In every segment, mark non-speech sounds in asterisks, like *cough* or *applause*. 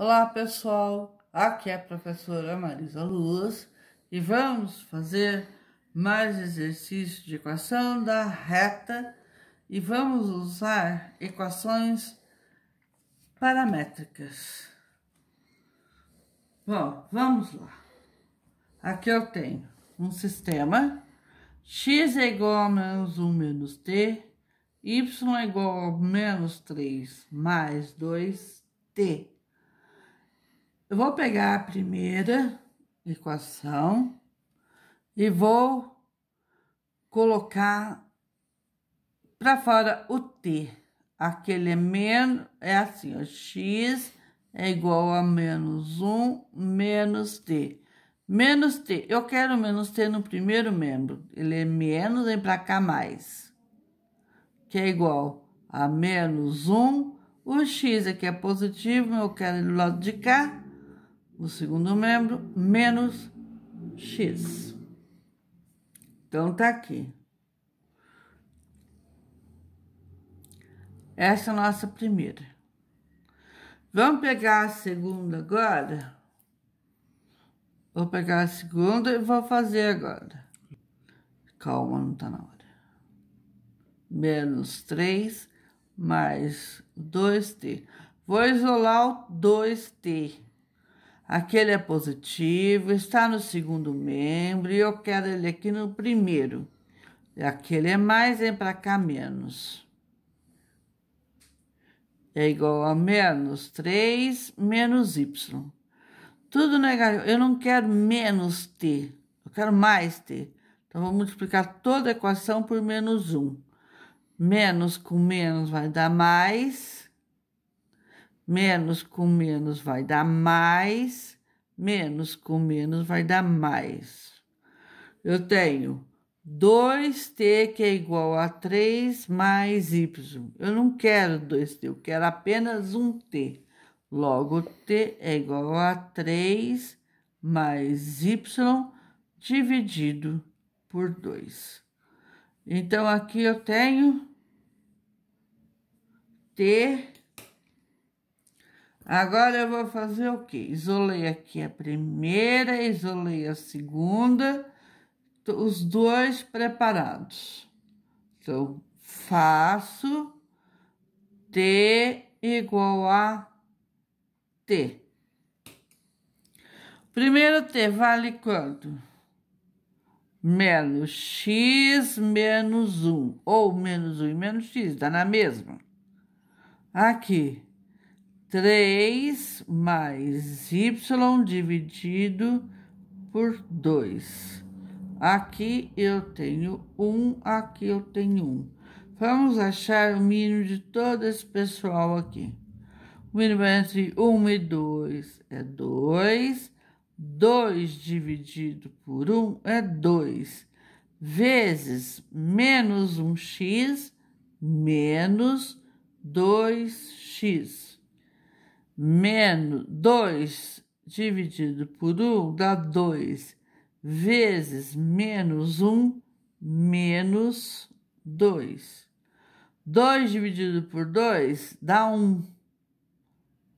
Olá pessoal, aqui é a professora Marisa Luz e vamos fazer mais exercício de equação da reta e vamos usar equações paramétricas. Bom, vamos lá. Aqui eu tenho um sistema x é igual a menos 1 menos t, y é igual a menos 3 mais 2t eu vou pegar a primeira equação e vou colocar para fora o t. Aquele é menos, é assim, ó, x é igual a menos 1 menos t. Menos t, eu quero menos t no primeiro membro, ele é menos, vem para cá mais, que é igual a menos 1, o x aqui é positivo, eu quero ele do lado de cá, o segundo membro menos x. Então, tá aqui. Essa é a nossa primeira. Vamos pegar a segunda agora? Vou pegar a segunda e vou fazer agora. Calma, não tá na hora. Menos 3 mais 2t. Vou isolar o 2t. Aquele é positivo, está no segundo membro e eu quero ele aqui no primeiro. Aquele é mais, vem para cá menos. É igual a menos 3 menos y. Tudo negativo. Eu não quero menos t, eu quero mais t. Então, vou multiplicar toda a equação por menos 1. Menos com menos vai dar mais. Menos com menos vai dar mais. Menos com menos vai dar mais. Eu tenho 2t que é igual a 3 mais y. Eu não quero 2t, eu quero apenas 1t. Logo, t é igual a 3 mais y dividido por 2. Então, aqui eu tenho t Agora eu vou fazer o quê? Isolei aqui a primeira, isolei a segunda, os dois preparados. Então, faço T igual a T. Primeiro T vale quanto? Menos X menos 1. Ou menos 1 e menos X, dá na mesma. Aqui 3 mais y dividido por 2. Aqui eu tenho 1, aqui eu tenho 1. Vamos achar o mínimo de todo esse pessoal aqui. O mínimo entre 1 e 2 é 2. 2 dividido por 1 é 2. Vezes menos 1x, menos 2x menos 2 dividido por 1 dá 2, vezes menos 1, menos 2. 2 dividido por 2 dá 1.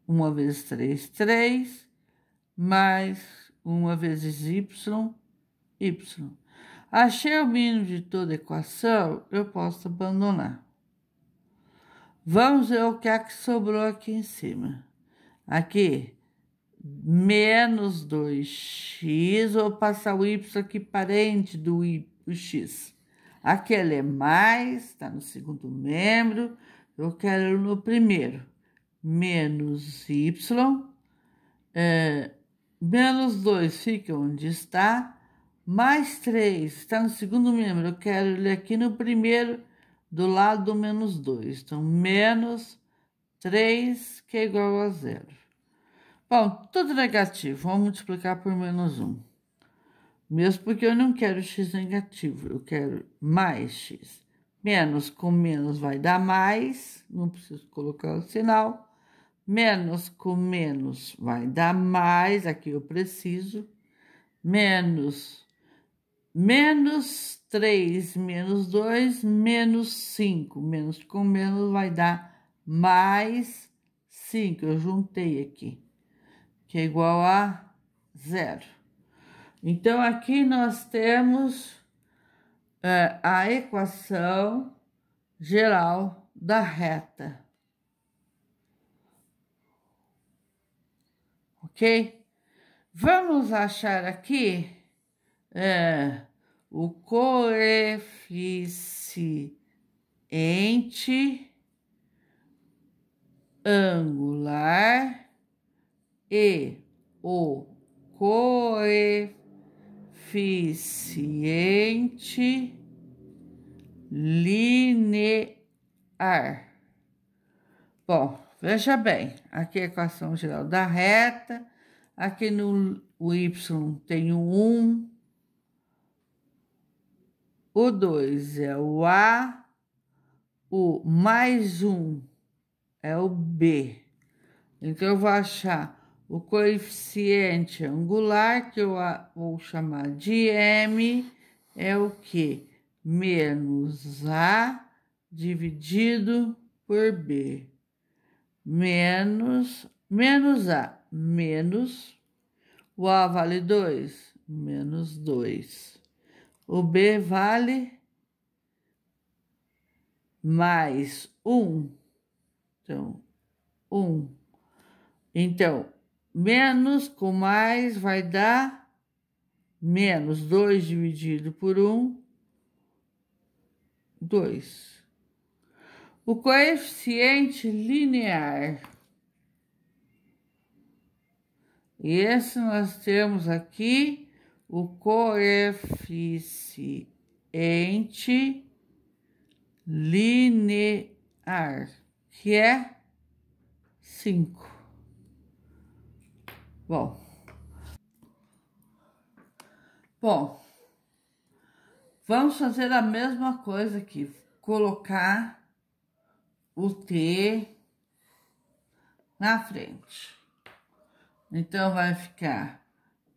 1 vezes 3, 3, mais 1 vezes y, y. Achei o mínimo de toda a equação, eu posso abandonar. Vamos ver o que é que sobrou aqui em cima aqui, menos 2x, vou passar o y aqui parente do y, o x. Aqui ele é mais, está no segundo membro, eu quero no primeiro, menos y, é, menos 2 fica onde está, mais 3 está no segundo membro, eu quero ele aqui no primeiro, do lado do menos 2. Então, menos 3 que é igual a zero. Bom, tudo negativo, vamos multiplicar por menos 1. Mesmo porque eu não quero x negativo, eu quero mais x. Menos com menos vai dar mais, não preciso colocar o sinal. Menos com menos vai dar mais, aqui eu preciso. Menos, menos 3 menos 2, menos 5. Menos com menos vai dar mais 5, eu juntei aqui que é igual a zero. Então, aqui nós temos é, a equação geral da reta. Ok? Vamos achar aqui é, o coeficiente angular e o coeficiente linear. Bom, veja bem, aqui é a equação geral da reta, aqui no o y tem o 1, o 2 é o A, o mais 1 é o B. Então, eu vou achar o coeficiente angular, que eu vou chamar de m, é o que? Menos a dividido por b. Menos, menos a, menos, o a vale 2, menos 2. O b vale mais 1. Um. Então, 1. Um. Então, Menos com mais vai dar menos 2 dividido por 1, um, 2. O coeficiente linear. E esse nós temos aqui o coeficiente linear, que é 5. Bom. Bom. Vamos fazer a mesma coisa aqui. Colocar o T na frente. Então, vai ficar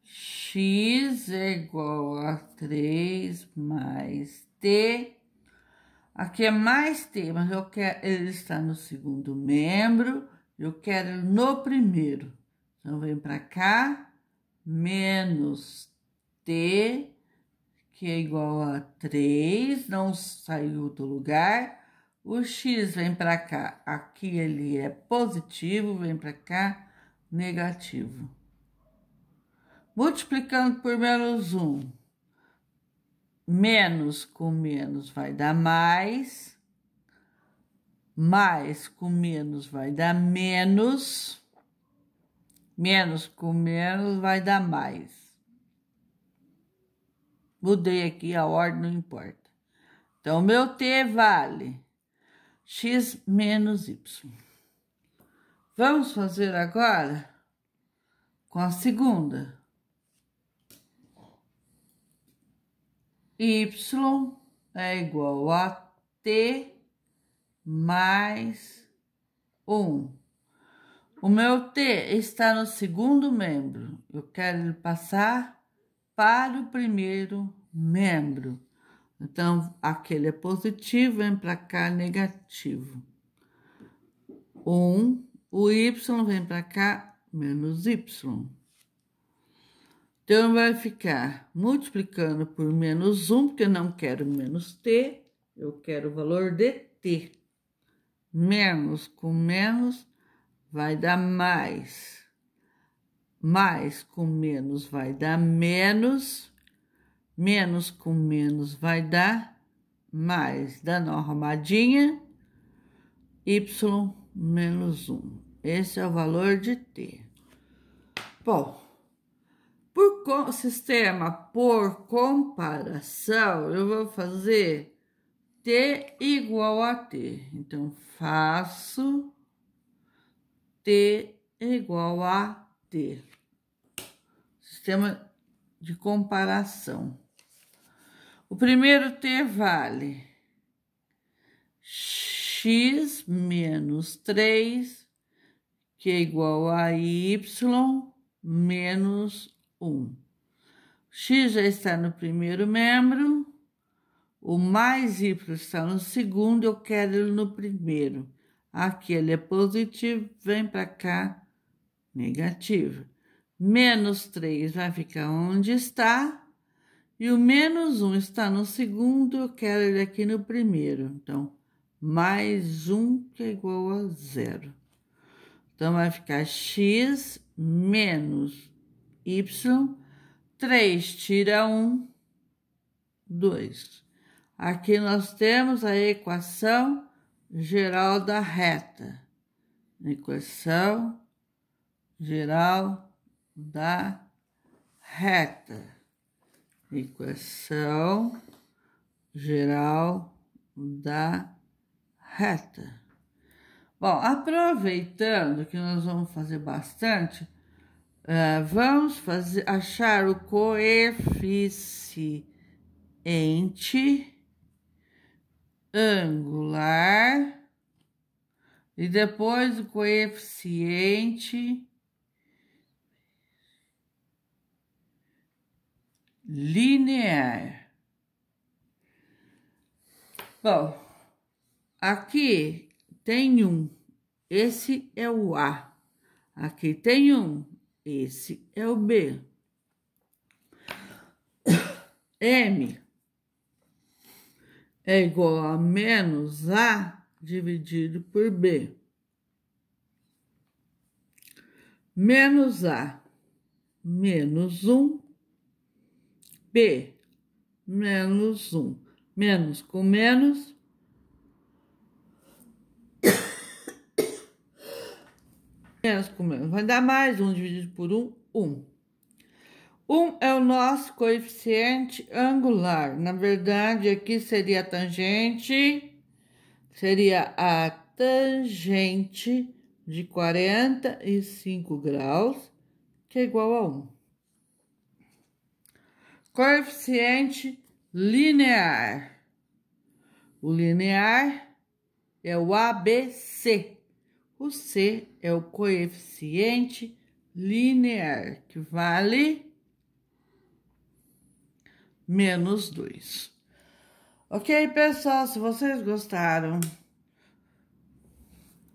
x igual a 3 mais t. Aqui é mais t, mas eu quero, ele está no segundo membro, eu quero no primeiro. Então, vem para cá, menos T, que é igual a 3, não saiu do lugar. O X vem para cá, aqui ele é positivo, vem para cá, negativo. Multiplicando por menos 1, menos com menos vai dar mais, mais com menos vai dar menos Menos com menos vai dar mais. Mudei aqui a ordem, não importa. Então, meu T vale x menos y. Vamos fazer agora com a segunda. Y é igual a T mais um o meu T está no segundo membro. Eu quero passar para o primeiro membro. Então, aquele é positivo, vem para cá negativo. 1, um, o Y vem para cá, menos Y. Então, vai ficar multiplicando por menos 1, um, porque eu não quero menos T, eu quero o valor de T. Menos com menos vai dar mais. Mais com menos vai dar menos. Menos com menos vai dar mais. Dando uma arrumadinha, y menos 1. Esse é o valor de T. Bom, por sistema por comparação, eu vou fazer T igual a T. Então, faço T é igual a t Sistema de comparação. O primeiro T vale x menos 3, que é igual a y menos 1. x já está no primeiro membro, o mais y está no segundo, eu quero ele no primeiro. Aqui ele é positivo, vem para cá, negativo. Menos 3 vai ficar onde está. E o menos 1 está no segundo, eu quero ele aqui no primeiro. Então, mais 1 que é igual a zero. Então, vai ficar x menos y. 3 tira 1, 2. Aqui nós temos a equação geral da reta. Equação geral da reta. Equação geral da reta. Bom, aproveitando que nós vamos fazer bastante, eh, vamos fazer, achar o coeficiente angular e depois o coeficiente linear. Bom, aqui tem um, esse é o A. Aqui tem um, esse é o B. M é igual a menos A dividido por B. Menos A menos 1, B menos 1. Menos com menos. *coughs* Menos com menos. Vai dar mais 1 dividido por 1, 1 um é o nosso coeficiente angular. Na verdade, aqui seria a tangente, seria a tangente de 45 graus, que é igual a 1. Coeficiente linear. O linear é o ABC. O C é o coeficiente linear, que vale menos 2. Ok, pessoal? Se vocês gostaram,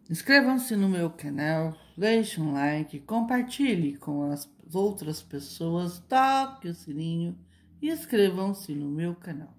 inscrevam-se no meu canal, deixem um like, compartilhe com as outras pessoas, toque o sininho e inscrevam-se no meu canal.